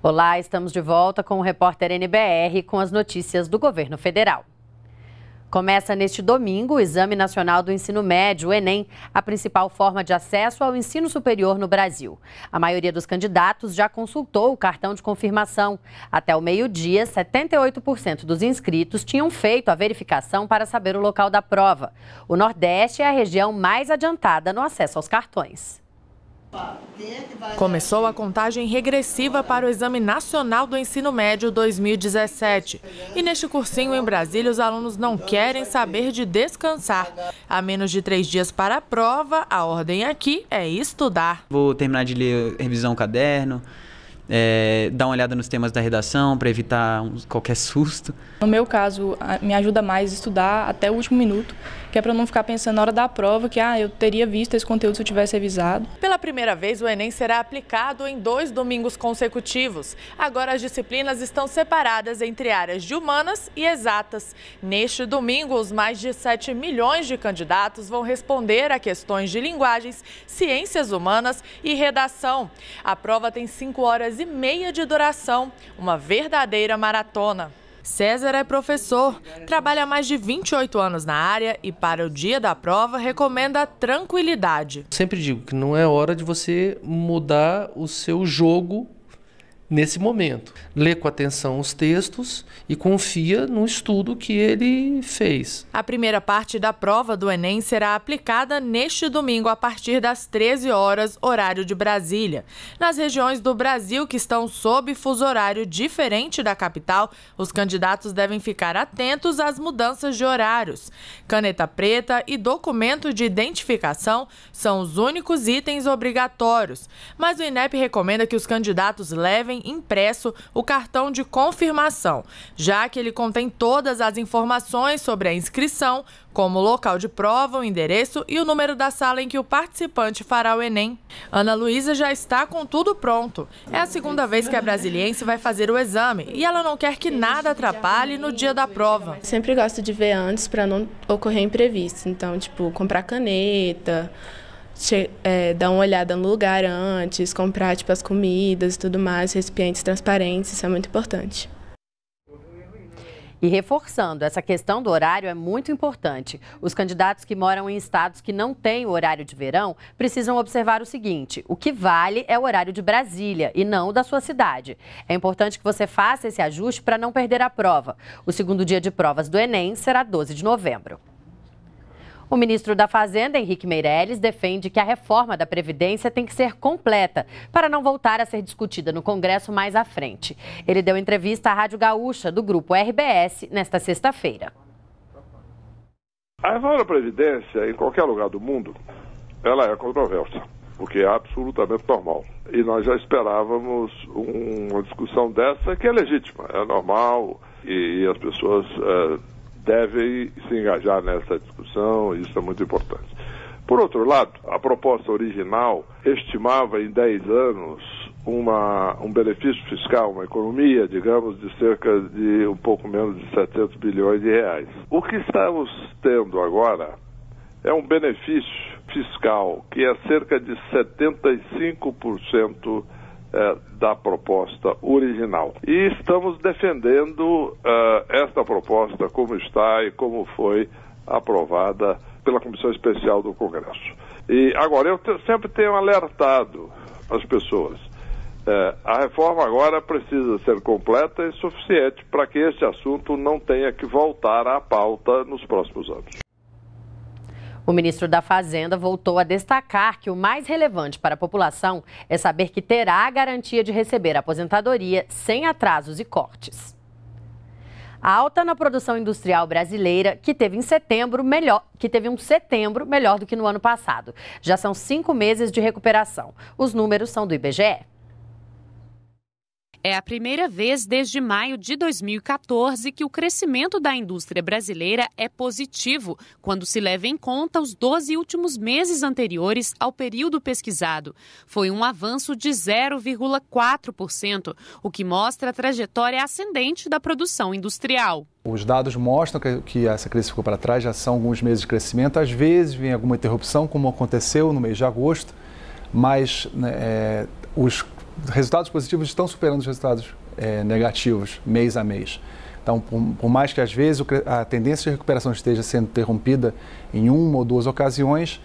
Olá, estamos de volta com o repórter NBR com as notícias do governo federal. Começa neste domingo o Exame Nacional do Ensino Médio, o Enem, a principal forma de acesso ao ensino superior no Brasil. A maioria dos candidatos já consultou o cartão de confirmação. Até o meio-dia, 78% dos inscritos tinham feito a verificação para saber o local da prova. O Nordeste é a região mais adiantada no acesso aos cartões. Começou a contagem regressiva para o Exame Nacional do Ensino Médio 2017. E neste cursinho em Brasília, os alunos não querem saber de descansar. A menos de três dias para a prova, a ordem aqui é estudar. Vou terminar de ler revisão caderno, é, dar uma olhada nos temas da redação para evitar qualquer susto. No meu caso, me ajuda mais estudar até o último minuto que é para não ficar pensando na hora da prova que ah, eu teria visto esse conteúdo se eu tivesse avisado. Pela primeira vez, o Enem será aplicado em dois domingos consecutivos. Agora as disciplinas estão separadas entre áreas de humanas e exatas. Neste domingo, os mais de 7 milhões de candidatos vão responder a questões de linguagens, ciências humanas e redação. A prova tem 5 horas e meia de duração, uma verdadeira maratona. César é professor, trabalha há mais de 28 anos na área e, para o dia da prova, recomenda tranquilidade. Sempre digo que não é hora de você mudar o seu jogo nesse momento. Lê com atenção os textos e confia no estudo que ele fez. A primeira parte da prova do Enem será aplicada neste domingo a partir das 13 horas, horário de Brasília. Nas regiões do Brasil que estão sob fuso horário diferente da capital, os candidatos devem ficar atentos às mudanças de horários. Caneta preta e documento de identificação são os únicos itens obrigatórios, mas o INEP recomenda que os candidatos levem impresso o cartão de confirmação, já que ele contém todas as informações sobre a inscrição, como o local de prova, o endereço e o número da sala em que o participante fará o Enem. Ana Luísa já está com tudo pronto. É a segunda vez que a brasiliense vai fazer o exame e ela não quer que nada atrapalhe no dia da prova. Sempre gosto de ver antes para não ocorrer imprevisto. Então, tipo, comprar caneta, é, dar uma olhada no lugar antes, comprar tipo, as comidas e tudo mais, recipientes transparentes, isso é muito importante. E reforçando, essa questão do horário é muito importante. Os candidatos que moram em estados que não têm o horário de verão precisam observar o seguinte: o que vale é o horário de Brasília e não o da sua cidade. É importante que você faça esse ajuste para não perder a prova. O segundo dia de provas do Enem será 12 de novembro. O ministro da Fazenda, Henrique Meirelles, defende que a reforma da Previdência tem que ser completa para não voltar a ser discutida no Congresso mais à frente. Ele deu entrevista à Rádio Gaúcha do grupo RBS nesta sexta-feira. A reforma da Previdência, em qualquer lugar do mundo, ela é controversa, o que é absolutamente normal. E nós já esperávamos uma discussão dessa, que é legítima, é normal, e, as pessoas. É, deve se engajar nessa discussão, isso é muito importante. Por outro lado, a proposta original estimava em 10 anos uma, um benefício fiscal, uma economia, digamos, de cerca de um pouco menos de 700 bilhões de reais. O que estamos tendo agora é um benefício fiscal que é cerca de 75% é, da proposta original. E estamos defendendo é, esta proposta como está e como foi aprovada pela Comissão Especial do Congresso. E agora, eu sempre tenho alertado as pessoas. É, a reforma agora precisa ser completa e suficiente para que esse assunto não tenha que voltar à pauta nos próximos anos. O ministro da Fazenda voltou a destacar que o mais relevante para a população é saber que terá a garantia de receber a aposentadoria sem atrasos e cortes. A alta na produção industrial brasileira, que teve em setembro melhor, que teve um setembro melhor do que no ano passado. Já são cinco meses de recuperação. Os números são do IBGE. É a primeira vez desde maio de 2014 que o crescimento da indústria brasileira é positivo, quando se leva em conta os 12 últimos meses anteriores ao período pesquisado. Foi um avanço de 0,4%, o que mostra a trajetória ascendente da produção industrial. Os dados mostram que essa crise ficou para trás, já são alguns meses de crescimento. Às vezes vem alguma interrupção, como aconteceu no mês de agosto, mas né, é, os resultados positivos estão superando os resultados é, negativos mês a mês. Então, por, por, mais que às vezes a tendência de recuperação esteja sendo interrompida em uma ou duas ocasiões,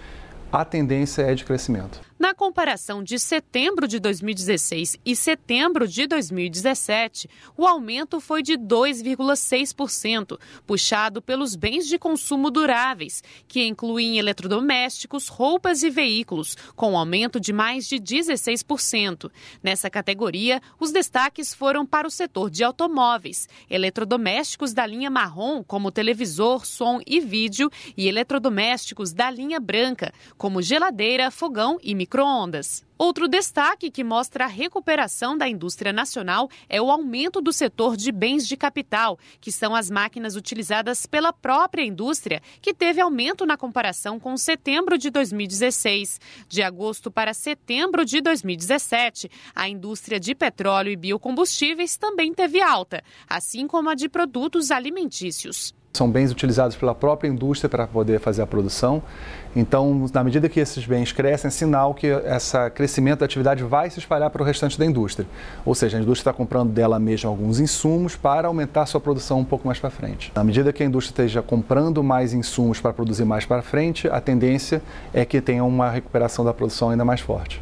a tendência é de crescimento. Na comparação de setembro de 2016 e setembro de 2017, o aumento foi de 2,6%, puxado pelos bens de consumo duráveis, que incluem eletrodomésticos, roupas e veículos, com um aumento de mais de 16%. Nessa categoria, os destaques foram para o setor de automóveis, eletrodomésticos da linha marrom, como televisor, som e vídeo, e eletrodomésticos da linha branca, como geladeira, fogão e microondas. Outro destaque que mostra a recuperação da indústria nacional é o aumento do setor de bens de capital, que são as máquinas utilizadas pela própria indústria, que teve aumento na comparação com setembro de 2016. De agosto para setembro de 2017, a indústria de petróleo e biocombustíveis também teve alta, assim como a de produtos alimentícios. São bens utilizados pela própria indústria para poder fazer a produção. Então, na medida que esses bens crescem, é sinal que esse crescimento da atividade vai se espalhar para o restante da indústria. Ou seja, a indústria está comprando dela mesma alguns insumos para aumentar sua produção um pouco mais para frente. Na medida que a indústria esteja comprando mais insumos para produzir mais para frente, a tendência é que tenha uma recuperação da produção ainda mais forte.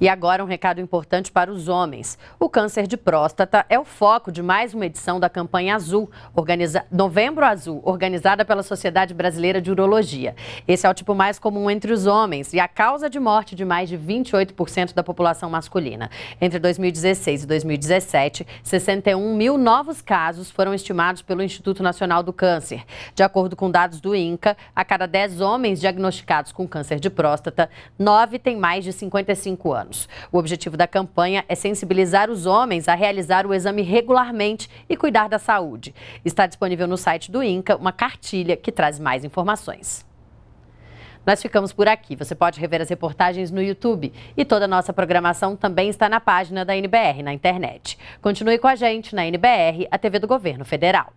E agora um recado importante para os homens. O câncer de próstata é o foco de mais uma edição da campanha Azul, organiza... Novembro Azul, organizada pela Sociedade Brasileira de Urologia. Esse é o tipo mais comum entre os homens e a causa de morte de mais de 28% da população masculina. Entre 2016 e 2017, 61 mil novos casos foram estimados pelo Instituto Nacional do Câncer. De acordo com dados do INCA, a cada 10 homens diagnosticados com câncer de próstata, 9 têm mais de 55 anos anos. O objetivo da campanha é sensibilizar os homens a realizar o exame regularmente e cuidar da saúde. Está disponível no site do INCA uma cartilha que traz mais informações. Nós ficamos por aqui. Você pode rever as reportagens no YouTube e toda a nossa programação também está na página da NBR na internet. Continue com a gente na NBR, a TV do Governo Federal.